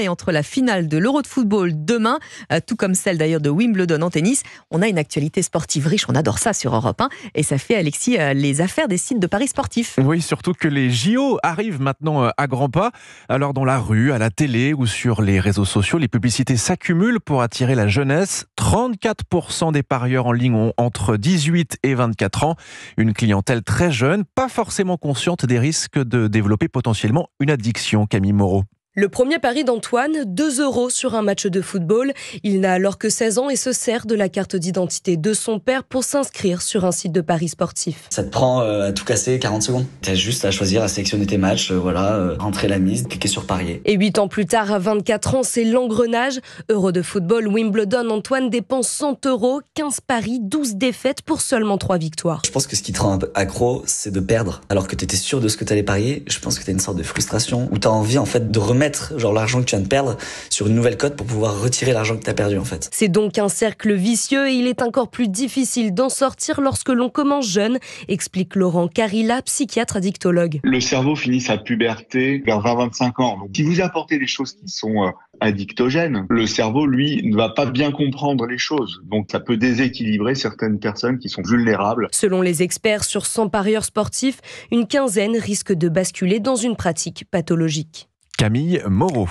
et entre la finale de l'Euro de football demain, euh, tout comme celle d'ailleurs de Wimbledon en tennis, on a une actualité sportive riche, on adore ça sur Europe 1 et ça fait Alexis euh, les affaires des sites de Paris sportifs. Oui, surtout que les JO arrivent maintenant euh, à grands pas. Alors dans la rue, à la télé ou sur les réseaux sociaux, les publicités s'accumulent pour attirer la jeunesse. 34% des parieurs en ligne ont entre 18 et 24 ans, une clientèle très jeune, pas forcément consciente des risques de développer potentiellement une addiction, Camille Moreau. Le premier pari d'Antoine, 2 euros sur un match de football. Il n'a alors que 16 ans et se sert de la carte d'identité de son père pour s'inscrire sur un site de paris sportif. Ça te prend euh, à tout casser 40 secondes. T'as juste à choisir, à sélectionner tes matchs, euh, voilà, euh, rentrer la mise, cliquer sur parier. Et 8 ans plus tard, à 24 ans, c'est l'engrenage. Euro de football, Wimbledon, Antoine dépense 100 euros, 15 paris, 12 défaites pour seulement 3 victoires. Je pense que ce qui te rend accro, c'est de perdre. Alors que tu étais sûr de ce que t'allais parier, je pense que t'as une sorte de frustration où t'as envie en fait de remettre genre l'argent que tu viens de perdre sur une nouvelle cote pour pouvoir retirer l'argent que tu as perdu en fait. C'est donc un cercle vicieux et il est encore plus difficile d'en sortir lorsque l'on commence jeune, explique Laurent Carilla, psychiatre addictologue. Le cerveau finit sa puberté vers 20-25 ans. Donc si vous apportez des choses qui sont euh, addictogènes, le cerveau lui ne va pas bien comprendre les choses. Donc ça peut déséquilibrer certaines personnes qui sont vulnérables. Selon les experts sur 100 parieurs sportifs, une quinzaine risque de basculer dans une pratique pathologique. Camille Moreau.